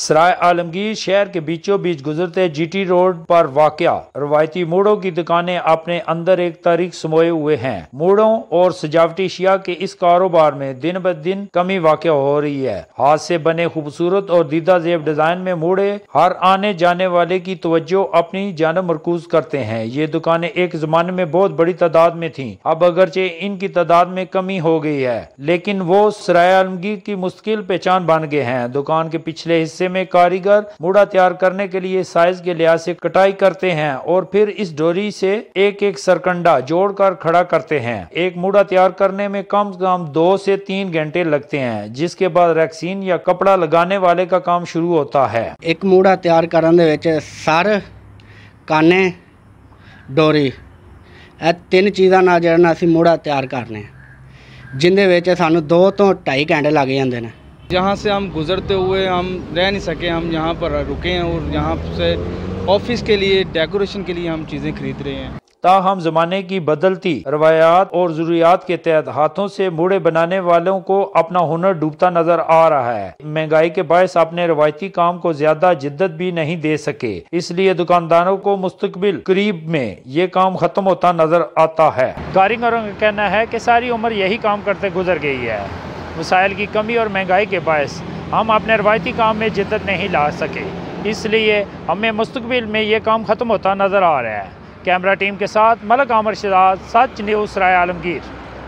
सराय आलमगीर शहर के बीचों बीच गुजरते जीटी रोड पर वाक़ रवायती मूड़ों की दुकानें अपने अंदर एक तारीख समोए हुए हैं मोड़ो और सजावटी शिया के इस कारोबार में दिन ब दिन कमी वाक़ हो रही है हाथ से बने खूबसूरत और दीदा जेब डिजाइन में मूड़े हर आने जाने वाले की तवज्जो अपनी जानब मरकूज करते हैं ये दुकानें एक जमाने में बहुत बड़ी तादाद में थी अब अगरचे इनकी तादाद में कमी हो गई है लेकिन वो सराय आलमगीर की मुश्किल पहचान बन गए हैं दुकान के पिछले हिस्से में कारीगर मुड़ा तैयार करने के लिए साइज के लिहाज से कटाई करते हैं और फिर इस डोरी से एक एक सरकंडा जोड़कर खड़ा करते हैं एक मुड़ा तैयार करने में कम से कम दो से तीन घंटे लगते हैं जिसके बाद वैक्सीन या कपड़ा लगाने वाले का काम शुरू होता है एक मुड़ा तैयार करने सर काने डोरी ए तीन चीज़ा ना जो ਨਾ ਅਸੀਂ ਮੋੜਾ ਤਿਆਰ ਕਰਨੇ ਜਿੰਦੇ ਵਿੱਚ ਸਾਨੂੰ 2 ਤੋਂ 2.5 ਘੰਟੇ ਲੱਗ जहाँ से हम गुज़रते हुए हम रह नहीं सके हम यहाँ पर रुके हैं और यहाँ से ऑफिस के लिए डेकोरेशन के लिए हम चीज़ें खरीद रहे हैं ताहम ज़माने की बदलती रवायात और ज़रूरियात के तहत हाथों से मुड़े बनाने वालों को अपना हुनर डूबता नजर आ रहा है महंगाई के बायस अपने रवायती काम को ज्यादा जिद्दत भी नहीं दे सके इसलिए दुकानदारों को मुस्तबिल करीब में ये काम खत्म होता नजर आता है कारीगरों का कहना है की सारी उम्र यही काम करते गुजर गई है वसायल की कमी और महंगाई के बायस हम अपने रवायती काम में जिदत नहीं ला सके इसलिए हमें मुस्तबिल में ये काम ख़त्म होता नज़र आ रहा है कैमरा टीम के साथ मलक आमर शिजाज सच न्यूज़ राय आलमगीर